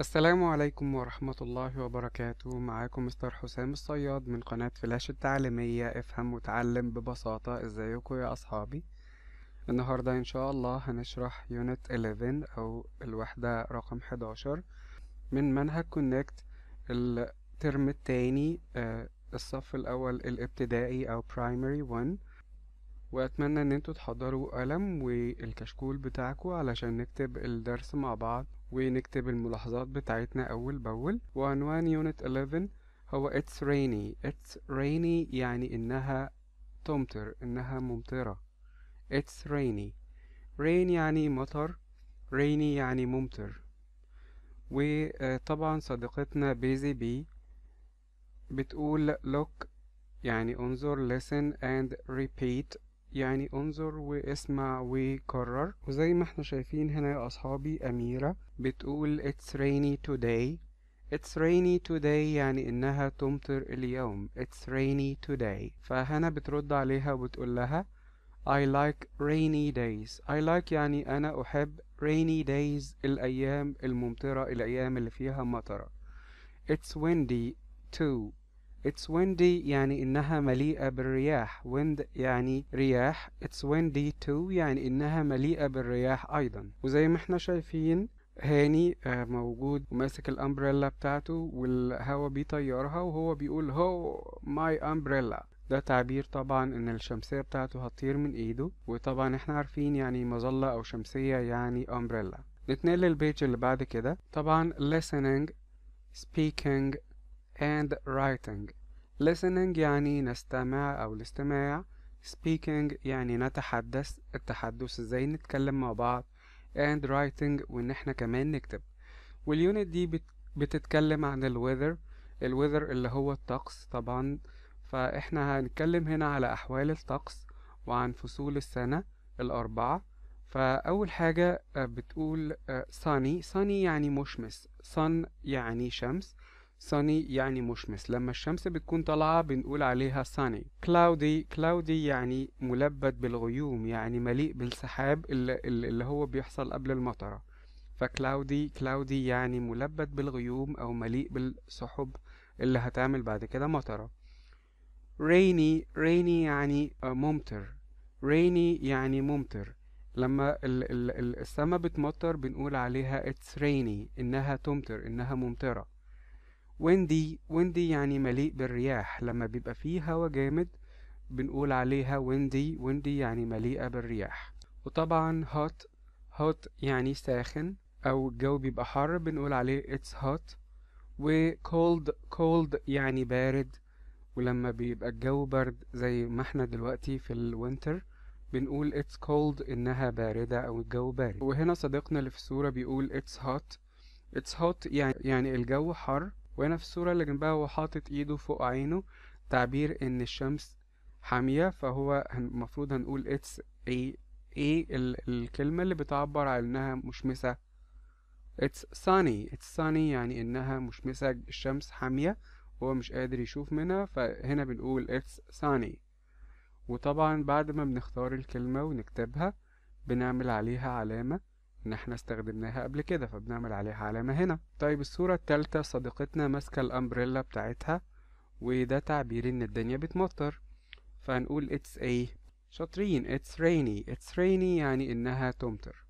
السلام عليكم ورحمة الله وبركاته معاكم مستر حسام الصياد من قناة فلاش التعليمية افهم وتعلم ببساطة ازيكم يا اصحابي النهاردة ان شاء الله هنشرح يونت 11 او الوحدة رقم 11 من منهج كونكت الترم التاني آه، الصف الاول الابتدائي او primary 1 واتمنى ان انتوا تحضروا قلم والكشكول بتاعكم علشان نكتب الدرس مع بعض ونكتب الملاحظات بتاعتنا أول بأول وعنوان يونت 11 هو it's rainy it's rainy يعني إنها تمطر إنها ممطرة it's rainy rain يعني مطر rainy يعني ممطر وطبعا صديقتنا بيزي بي بتقول look يعني انظر listen and repeat يعني انظر واسمع وقرر وزي ما احنا شايفين هنا يا اصحابي اميرة بتقول it's rainy today It's rainy today يعني إنها تمطر اليوم It's rainy today فهنا بترد عليها وبتقول لها I like rainy days I like يعني أنا أحب rainy days الأيام الممطرة الأيام اللي فيها مطرة It's windy too It's windy يعني إنها مليئة بالرياح wind يعني رياح It's windy too يعني إنها مليئة بالرياح أيضا وزي ما احنا شايفين هاني آه، موجود وماسك الأمبريلا بتاعته والهوا بيطيرها وهو بيقول هو ماي أمبريلا ده تعبير طبعا ان الشمسية بتاعته هتطير من ايده وطبعا احنا عارفين يعني مظلة او شمسية يعني امبريلا نتنقل للبيج اللي بعد كده طبعا listening speaking and writing listening يعني نستمع أو الاستماع speaking يعني نتحدث التحدث ازاي نتكلم مع بعض and writing وان احنا كمان نكتب واليونت دي بتتكلم عن الويذر الويذر اللي هو الطقس طبعا فاحنا هنتكلم هنا على احوال الطقس وعن فصول السنة الاربعة فاول حاجة آه، بتقول آه، sunny sunny يعني مشمس sun يعني شمس sunny يعني مشمس لما الشمس بتكون طالعة بنقول عليها sunny cloudy cloudy يعني ملبد بالغيوم يعني مليء بالسحاب اللي, اللي هو بيحصل قبل المطرة ف cloudy cloudy يعني ملبد بالغيوم أو مليء بالسحب اللي هتعمل بعد كده مطرة rainy rainy يعني ممطر rainy يعني ممطر لما السما بتمطر بنقول عليها it's rainy إنها تمطر إنها ممطرة ويندي ويندي يعني مليء بالرياح لما بيبقى فيه هوا جامد بنقول عليها ويندي ويندي يعني مليئة بالرياح وطبعا هوت هوت يعني ساخن أو الجو بيبقى حر بنقول عليه it's hot و cold cold يعني بارد ولما بيبقى الجو برد زي ما احنا دلوقتي في الوينتر بنقول it's cold إنها باردة أو الجو بارد وهنا صديقنا اللي في الصورة بيقول it's hot it's hot يعني, يعني الجو حر وهنا في الصورة اللي جنبها هو حاطط ايده فوق عينه تعبير ان الشمس حامية فهو المفروض هنقول اتس ايه ايه الكلمة اللي بتعبر عن انها مشمسة اتس sunny اتس sunny يعني انها مشمسة الشمس حامية هو مش قادر يشوف منها فهنا بنقول اتس sunny وطبعا بعد ما بنختار الكلمة ونكتبها بنعمل عليها علامة ان احنا استخدمناها قبل كده فبنعمل عليها علامة هنا طيب الصورة التالتة صديقتنا ماسكة الامبريلا بتاعتها وده تعبير ان الدنيا بتمطر فهنقول it's a شاطرين it's rainy it's rainy يعني انها تمطر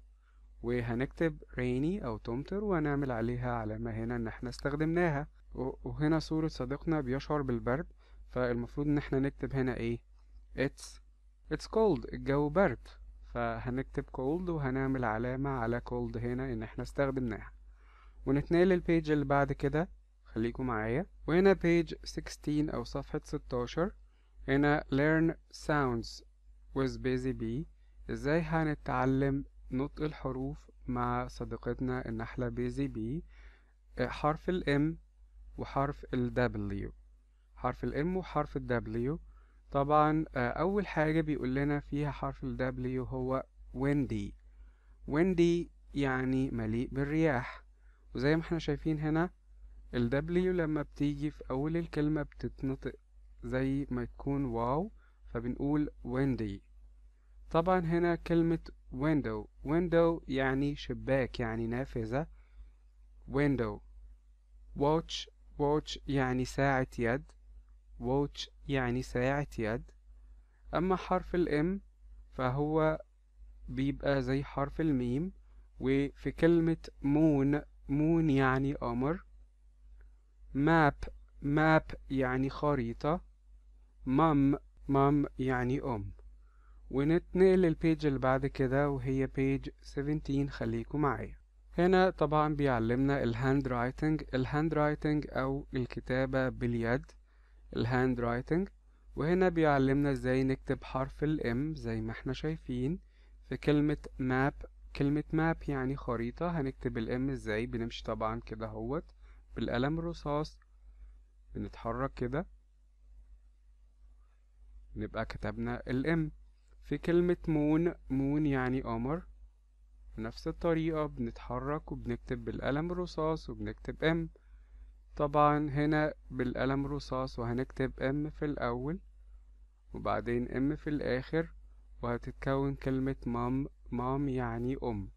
وهنكتب rainy او تمطر وهنعمل عليها علامة هنا ان احنا استخدمناها وهنا صورة صديقنا بيشعر بالبرد فالمفروض ان احنا نكتب هنا ايه it's it's cold الجو برد فهنكتب cold وهنعمل علامة على cold هنا ان احنا استخدمناها ونتنقل البيج اللي بعد كده خليكم معايا وهنا page 16 او صفحة 16 هنا learn sounds with busy bee ازاي هنتعلم نطق الحروف مع صديقتنا النحلة بيزي بي حرف الام وحرف ال W حرف الام وحرف ال W طبعا آه، أول حاجة بيقول لنا فيها حرف ال W هو windy windy يعني مليء بالرياح وزي ما احنا شايفين هنا ال W لما بتيجي في أول الكلمة بتتنطق زي ما تكون واو فبنقول windy طبعا هنا كلمة window window يعني شباك يعني نافذة window watch watch يعني ساعة يد watch يعني ساعة يد أما حرف الإم فهو بيبقى زي حرف الميم وفي كلمة مون مون يعني قمر ماب ماب يعني خريطة مام مام يعني أم ونتنقل للبيج اللي بعد كده وهي بيج 17 خليكوا معايا هنا طبعا بيعلمنا الهاند رايتنج الهاند رايتنج أو الكتابة باليد الهاند رايتنج وهنا بيعلمنا ازاي نكتب حرف الام زي ما احنا شايفين في كلمة ماب كلمة ماب يعني خريطة هنكتب الام ازاي بنمشي طبعا كده اهوت بالقلم الرصاص بنتحرك كده نبقى كتبنا الام في كلمة مون مون يعني قمر بنفس الطريقة بنتحرك وبنكتب بالقلم الرصاص وبنكتب ام طبعا هنا بالقلم الرصاص وهنكتب ام في الاول وبعدين ام في الاخر وهتتكون كلمة مام مام يعني ام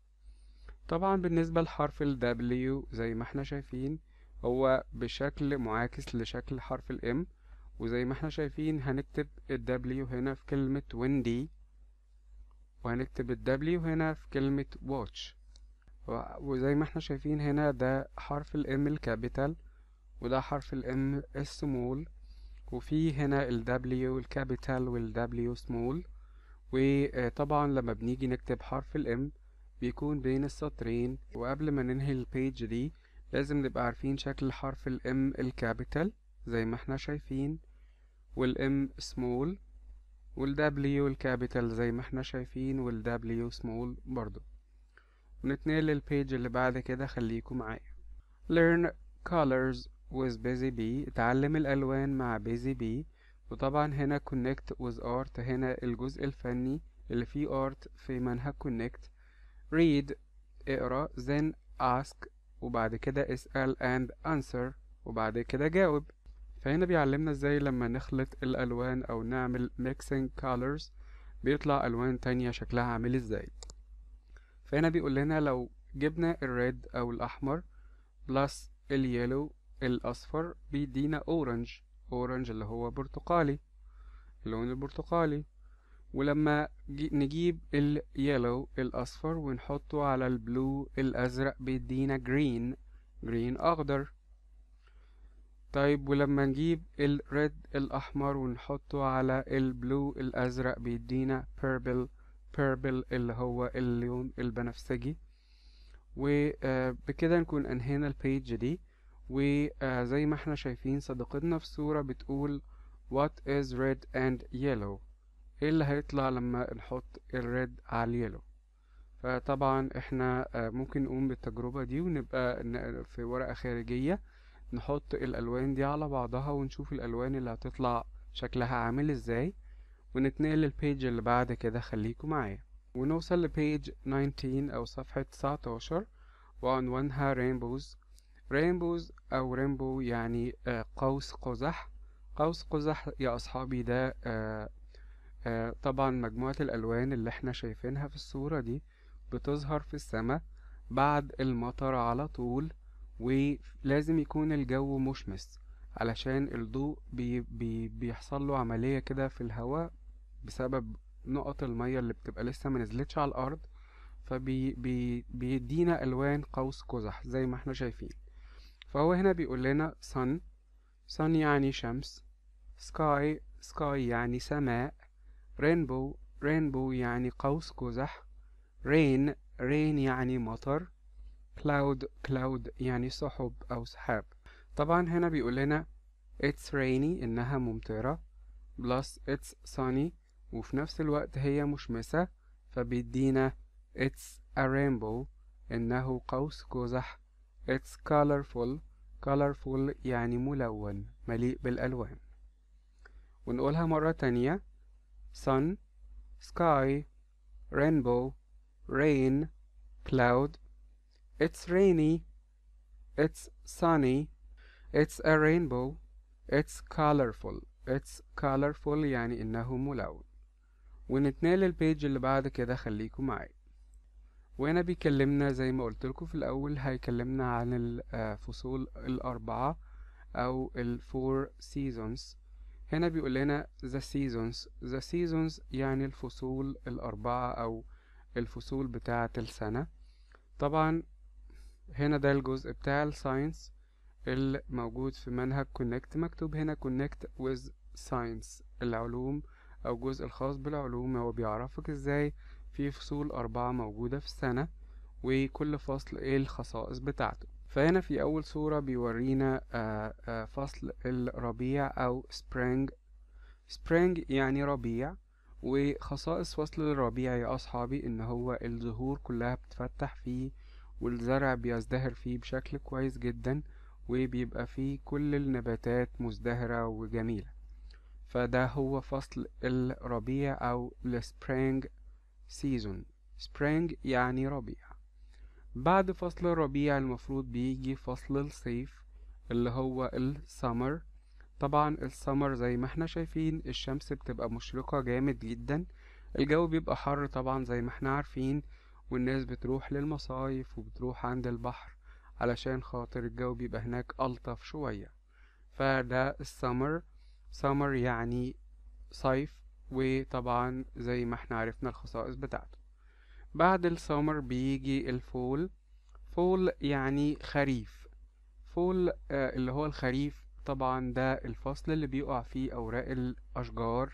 طبعا بالنسبة لحرف ال زي ما احنا شايفين هو بشكل معاكس لشكل حرف الام وزي ما احنا شايفين هنكتب الدبليو هنا في كلمة ويندي وهنكتب الدبليو هنا في كلمة واتش وزي ما احنا شايفين هنا ده حرف الام الكابيتال وده حرف الام السمول وفي هنا ال W الكابيتال وال W سمول وطبعا آه، لما بنيجي نكتب حرف الام بيكون بين السطرين وقبل ما ننهي البيج دي لازم نبقى عارفين شكل حرف الام الكابيتال زي ما احنا شايفين والام سمول والدبليو الكابيتال زي ما احنا شايفين والدبليو سمول برضو ونتنقل للبيج اللي بعد كده خليكم معايا learn colors with busy bee اتعلم الألوان مع busy bee وطبعا هنا connect with art هنا الجزء الفني اللي فيه art في منهج connect read اقرأ then ask وبعد كده اسأل and answer وبعد كده جاوب فهنا بيعلمنا ازاي لما نخلط الألوان أو نعمل mixing colors بيطلع ألوان تانية شكلها عامل ازاي فهنا بيقول لنا لو جبنا الريد أو الأحمر بلس اليلو الأصفر بيدينا أورنج أورنج اللي هو برتقالي اللون البرتقالي ولما نجيب اليلو الأصفر ونحطه على البلو الأزرق بيدينا جرين جرين أخضر طيب ولما نجيب الريد الأحمر ونحطه على البلو الأزرق بيدينا purple purple اللي هو اللون البنفسجي وبكده آه، نكون أنهينا البيج دي وزي ما احنا شايفين صديقتنا في الصورة بتقول what is red and yellow ايه اللي هيطلع لما نحط الريد على اليلو فطبعا احنا آه، ممكن نقوم بالتجربة دي ونبقى في ورقة خارجية نحط الالوان دي على بعضها ونشوف الالوان اللي هتطلع شكلها عامل ازاي ونتنقل للبيج اللي بعد كده خليكم معايا ونوصل لبيج 19 او صفحة 19 وعنوانها rainbows رينبوز أو رينبو يعني آه، قوس قزح قوس قزح يا أصحابي ده آه، آه، طبعا مجموعة الألوان اللي احنا شايفينها في الصورة دي بتظهر في السماء بعد المطر على طول ولازم يكون الجو مشمس علشان الضوء بي بي بيحصل له عملية كده في الهواء بسبب نقط المية اللي بتبقى لسه منزلتش على الأرض فبيدينا فبي بي بيدينا ألوان قوس قزح زي ما احنا شايفين فهو هنا بيقول لنا sun sun يعني شمس sky sky يعني سماء rainbow rainbow يعني قوس قزح rain rain يعني مطر cloud cloud يعني سحب أو سحاب طبعا هنا بيقول لنا it's rainy إنها ممطرة plus it's sunny وفي نفس الوقت هي مشمسة فبيدينا it's a rainbow إنه قوس قزح It's colorful colorful يعني ملون مليء بالألوان ونقولها مرة تانية sun sky rainbow rain cloud It's rainy It's sunny It's a rainbow It's colorful It's colorful يعني إنه ملون ونتنال البيج اللي بعد كده خليكم معايا وهنا بيكلمنا زي ما قلت لكم في الأول هيكلمنا عن الفصول آه، الأربعة أو الفور سيزونز هنا بيقول لنا the seasons the seasons يعني الفصول الأربعة أو الفصول بتاعة السنة طبعا هنا ده الجزء بتاع الساينس الموجود في منهج كونكت مكتوب هنا كونكت with ساينس العلوم أو الجزء الخاص بالعلوم هو بيعرفك ازاي في فصول أربعة موجودة في السنة وكل فصل ايه الخصائص بتاعته فهنا في أول صورة بيورينا آه، آه، فصل الربيع أو spring spring يعني ربيع وخصائص فصل الربيع يا أصحابي إن هو الزهور كلها بتفتح فيه والزرع بيزدهر فيه بشكل كويس جدا وبيبقى فيه كل النباتات مزدهرة وجميلة فده هو فصل الربيع أو السبرينج season spring يعني ربيع بعد فصل الربيع المفروض بيجي فصل الصيف اللي هو السمر طبعا السمر زي ما احنا شايفين الشمس بتبقى مشرقة جامد جدا الجو بيبقى حر طبعا زي ما احنا عارفين والناس بتروح للمصايف وبتروح عند البحر علشان خاطر الجو بيبقى هناك ألطف شوية فده السمر سمر يعني صيف وطبعا زي ما احنا عرفنا الخصائص بتاعته بعد السمر بيجي الفول فول يعني خريف فول آه، اللي هو الخريف طبعا ده الفصل اللي بيقع فيه أوراق الأشجار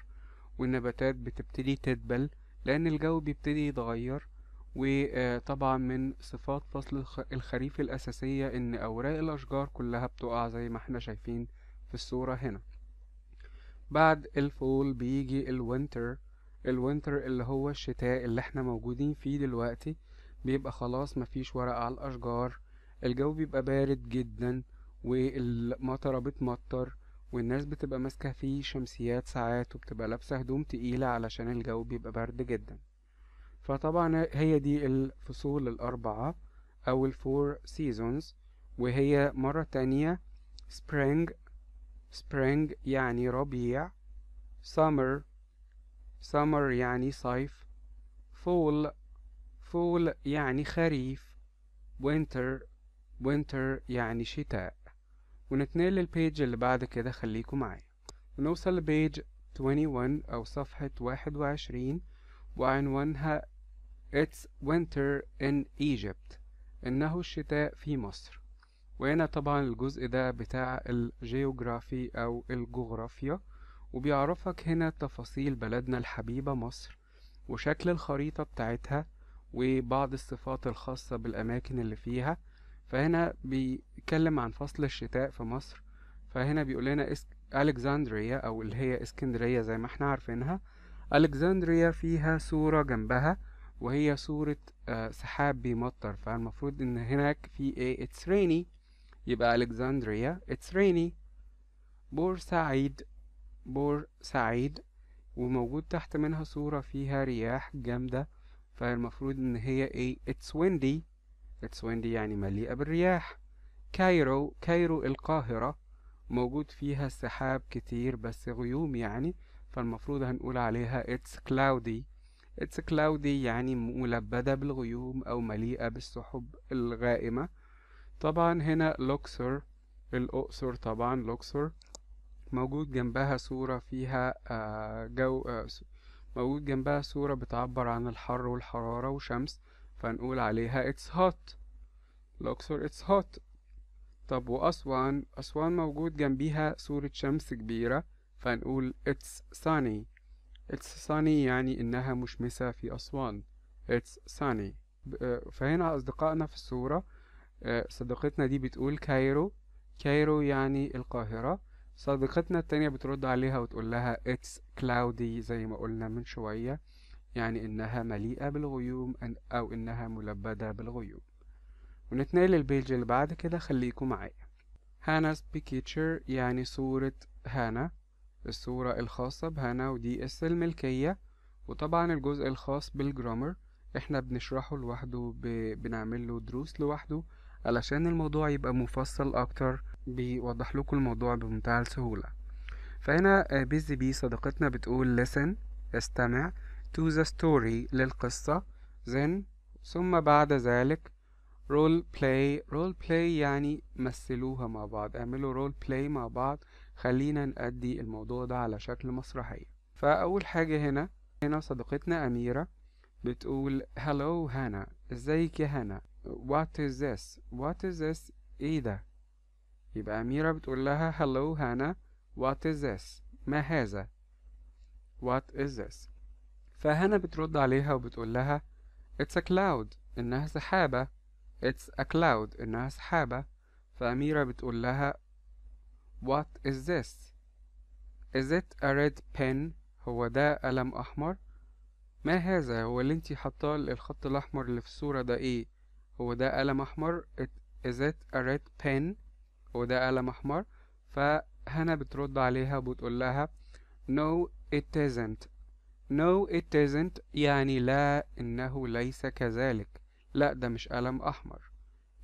والنباتات بتبتدي تدبل لأن الجو بيبتدي يتغير وطبعا من صفات فصل الخريف الأساسية إن أوراق الأشجار كلها بتقع زي ما احنا شايفين في الصورة هنا بعد الفول بيجي الوينتر الوينتر اللي هو الشتاء اللي احنا موجودين فيه دلوقتي بيبقى خلاص مفيش ورق على الأشجار الجو بيبقى بارد جدا والمطرة بتمطر والناس بتبقى ماسكة فيه شمسيات ساعات وبتبقى لابسة هدوم تقيلة علشان الجو بيبقى برد جدا فطبعا هي دي الفصول الأربعة أو الفور سيزونز وهي مرة تانية spring spring يعني ربيع summer summer يعني صيف fall fall يعني خريف winter winter يعني شتاء ونتنقل البيج اللي بعد كده خليكم معايا ونوصل لبيج 21 أو صفحة 21 وعنوانها It's winter in Egypt إنه الشتاء في مصر وهنا طبعا الجزء ده بتاع الجيوغرافي أو الجغرافيا وبيعرفك هنا تفاصيل بلدنا الحبيبة مصر وشكل الخريطة بتاعتها وبعض الصفات الخاصة بالأماكن اللي فيها فهنا بيتكلم عن فصل الشتاء في مصر فهنا بيقول لنا إسك... أو اللي هي اسكندرية زي ما احنا عارفينها الكسندريه فيها صورة جنبها وهي صورة آه، سحاب بيمطر فالمفروض إن هناك في إيه اتس ريني يبقى ألكسندريا it's rainy بور سعيد وموجود تحت منها صورة فيها رياح جامدة فالمفروض إن هي إيه it's windy it's windy يعني مليئة بالرياح كايرو كايرو القاهرة موجود فيها سحاب كتير بس غيوم يعني فالمفروض هنقول عليها it's cloudy it's cloudy يعني ملبدة بالغيوم أو مليئة بالسحب الغائمة طبعا هنا لوكسور الأقصر طبعا لوكسور موجود جنبها صورة فيها آه، جو آه، موجود جنبها صورة بتعبر عن الحر والحرارة وشمس فنقول عليها it's hot لوكسور it's hot طب وأسوان أسوان موجود جنبيها صورة شمس كبيرة فنقول it's sunny it's sunny يعني إنها مشمسة في أسوان it's sunny آه، فهنا أصدقائنا في الصورة آه، صديقتنا دي بتقول كايرو كايرو يعني القاهرة صديقتنا التانية بترد عليها وتقول لها it's cloudy زي ما قلنا من شوية يعني إنها مليئة بالغيوم أو إنها ملبدة بالغيوم ونتنقل البيج اللي بعد كده خليكم معايا هانا's picture يعني صورة هانا الصورة الخاصة بهانا ودي اس الملكية وطبعا الجزء الخاص بالجرامر احنا بنشرحه لوحده بنعمله بنعمل له دروس لوحده علشان الموضوع يبقى مفصل اكتر بيوضح لكم الموضوع بمنتهى السهولة فهنا بيزي آه، بي صديقتنا بتقول listen استمع to the story للقصة then ثم بعد ذلك رول بلاي رول بلاي يعني مثلوها مع بعض اعملوا رول بلاي مع بعض خلينا نأدي الموضوع ده على شكل مسرحية فأول حاجة هنا هنا صديقتنا أميرة بتقول هلو هانا ازيك يا هانا what is this what is this ايه ده يبقى أميرة بتقول لها hello هانا what is this ما هذا what is this فهانا بترد عليها وبتقول لها it's a cloud إنها سحابة it's a cloud إنها سحابة فأميرة بتقول لها what is this is it a red pen هو ده قلم أحمر ما هذا هو اللي انتي حاطاه الخط الأحمر اللي في الصورة ده ايه وده قلم احمر is it a red pen وده قلم احمر فهنا بترد عليها وبتقول لها no it isn't no it isn't يعني لا انه ليس كذلك لا ده مش قلم احمر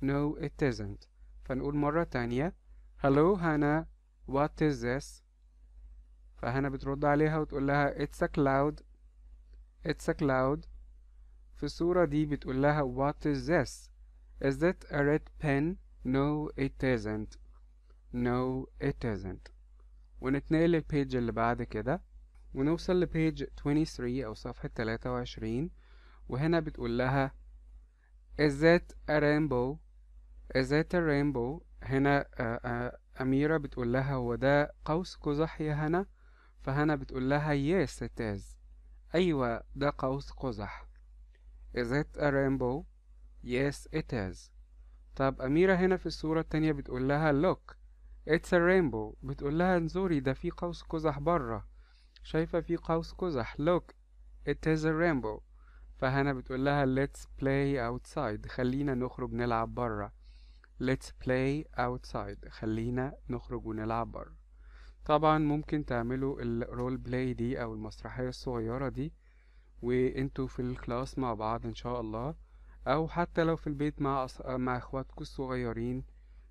no it isn't فنقول مرة تانية hello هنا what is this فهنا بترد عليها وتقول لها it's a cloud it's a cloud في الصورة دي بتقول لها what is this is that a red pen no it isn't no it isn't ونتنقل للبيج اللي بعد كده ونوصل لبيج 23 أو صفحة 23 وهنا بتقول لها is that a rainbow is that a rainbow هنا آه، آه، أميرة بتقول لها هو ده قوس قزح يا هنا فهنا بتقول لها yes it is أيوة ده قوس قزح Is it a rainbow? Yes, it is. طب أميرة هنا في الصورة التانية بتقول لها look it's a rainbow بتقول لها انظري ده في قوس قزح بره شايفة في قوس قزح look it is a rainbow فهنا بتقول لها let's play outside خلينا نخرج نلعب بره let's play outside خلينا نخرج ونلعب بره طبعا ممكن تعملوا الرول بلاي دي او المسرحية الصغيرة دي وانتوا في الكلاس مع بعض ان شاء الله او حتى لو في البيت مع أص... مع اخواتكم الصغيرين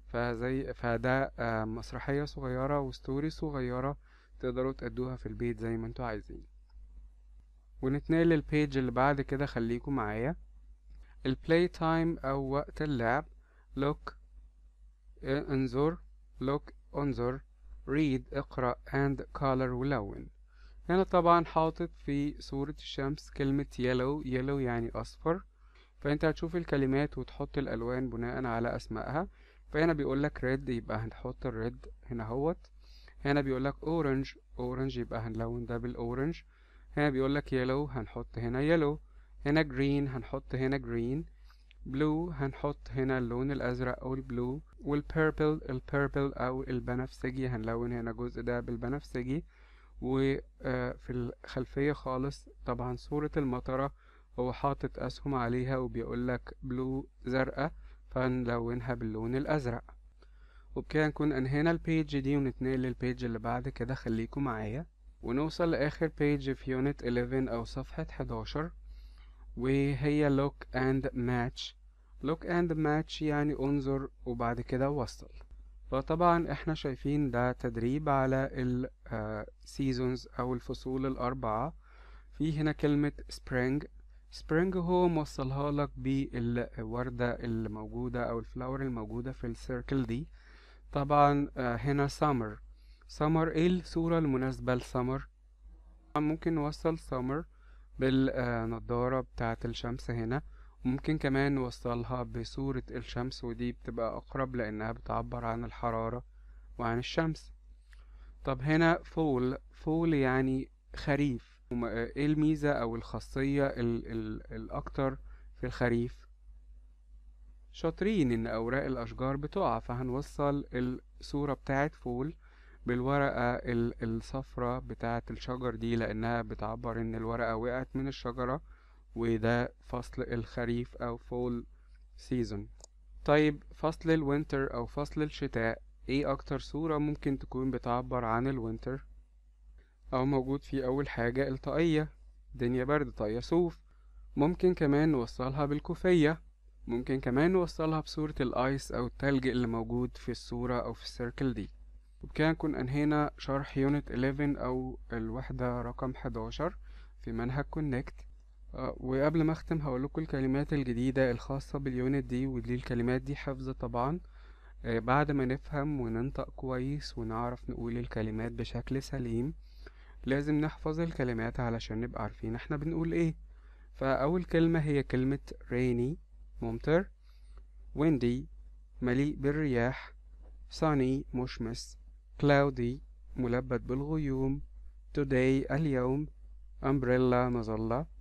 فزي فده آه، مسرحية صغيرة وستوري صغيرة تقدروا تأدوها في البيت زي ما انتوا عايزين ونتنقل للبيج اللي بعد كده خليكم معايا البلاي تايم او وقت اللعب لوك انظر لوك انظر read اقرأ and color ولون هنا طبعا حاطط في صورة الشمس كلمة يلو يلو يعني أصفر فأنت هتشوف الكلمات وتحط الألوان بناء على أسمائها فهنا بيقولك ريد يبقى هنحط الريد هنا هوت هنا بيقولك أورنج أورنج يبقى هنلون ده بالأورنج هنا بيقولك يلو هنحط هنا يلو هنا جرين هنحط هنا جرين بلو هنحط هنا اللون الأزرق أو البلو والبيربل البيربل أو البنفسجي هنلون هنا الجزء ده بالبنفسجي وفي آه، الخلفية خالص طبعا صورة المطرة هو حاطط أسهم عليها وبيقولك بلو زرقاء فنلونها باللون الأزرق وبكده نكون أنهينا البيج دي ونتنقل للبيج اللي بعد كده خليكوا معايا ونوصل لآخر بيج في يونت 11 أو صفحة 11 وهي look and match look and match يعني انظر وبعد كده وصل فطبعا احنا شايفين ده تدريب على السيزونز آه، او الفصول الاربعة في هنا كلمة spring spring هو موصلها لك بالوردة الموجودة او الفلاور الموجودة في السيركل دي طبعا آه، هنا summer summer ايه الصورة المناسبة لسمر ممكن نوصل summer بالنضارة بتاعة الشمس هنا ممكن كمان نوصلها بصورة الشمس ودي بتبقى أقرب لأنها بتعبر عن الحرارة وعن الشمس طب هنا فول فول يعني خريف ايه الميزة أو الخاصية ال ال الأكتر في الخريف شاطرين إن أوراق الأشجار بتقع فهنوصل الصورة بتاعة فول بالورقة الصفرة بتاعة الشجر دي لأنها بتعبر إن الورقة وقعت من الشجرة وده فصل الخريف أو فول سيزون طيب فصل الوينتر أو فصل الشتاء ايه أكتر صورة ممكن تكون بتعبر عن الوينتر أو موجود في أول حاجة الطاقية دنيا برد طاقية صوف ممكن كمان نوصلها بالكوفية ممكن كمان نوصلها بصورة الآيس أو التلج اللي موجود في الصورة أو في السيركل دي وبكده نكون أنهينا شرح يونت 11 أو الوحدة رقم 11 في منهج كونكت آه، وقبل ما اختم هقول لكم الكلمات الجديدة الخاصة باليونت دي ودي الكلمات دي حفظ طبعا آه، بعد ما نفهم وننطق كويس ونعرف نقول الكلمات بشكل سليم لازم نحفظ الكلمات علشان نبقى عارفين احنا بنقول ايه فأول كلمة هي كلمة rainy ممطر windy مليء بالرياح sunny مشمس cloudy ملبد بالغيوم today اليوم umbrella مظلة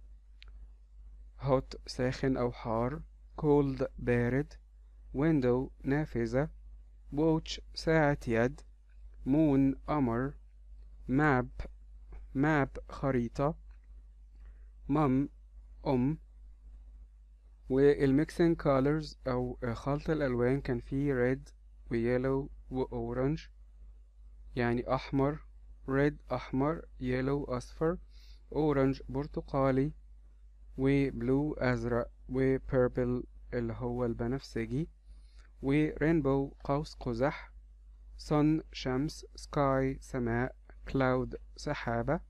hot ساخن أو حار cold بارد window نافذة watch ساعة يد moon قمر map map خريطة mom أم والميكسين كولرز أو خلط الألوان كان فيه red ويلو وأورانج يعني أحمر red أحمر yellow أصفر أورانج برتقالي وبلو أزرق وبيربل اللي هو البنفسجي ورينبو قوس قزح صن شمس سكاي سماء كلاود سحابة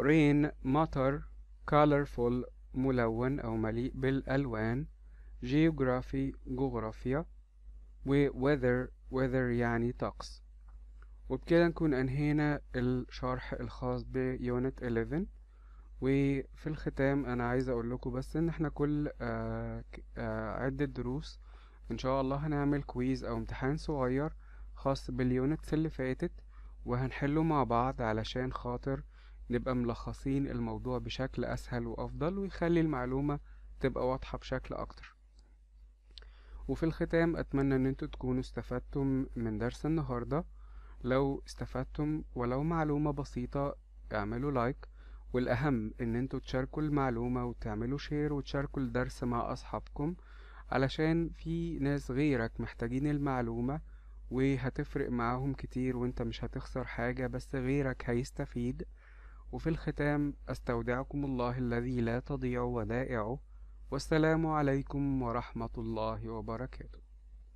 رين مطر colorful ملون أو مليء بالألوان جيوغرافي جغرافيا و weather weather يعني طقس وبكده نكون أنهينا الشرح الخاص بيونت 11 وفي الختام انا عايز اقول لكم بس ان احنا كل آه، آه، عدة دروس ان شاء الله هنعمل كويز او امتحان صغير خاص باليونتس اللي فاتت وهنحله مع بعض علشان خاطر نبقى ملخصين الموضوع بشكل اسهل وافضل ويخلي المعلومة تبقى واضحة بشكل اكتر وفي الختام اتمنى ان انتوا تكونوا استفدتم من درس النهاردة لو استفدتم ولو معلومة بسيطة اعملوا لايك والاهم ان انتوا تشاركوا المعلومه وتعملوا شير وتشاركوا الدرس مع اصحابكم علشان في ناس غيرك محتاجين المعلومه وهتفرق معاهم كتير وانت مش هتخسر حاجه بس غيرك هيستفيد وفي الختام استودعكم الله الذي لا تضيع ودائعه والسلام عليكم ورحمه الله وبركاته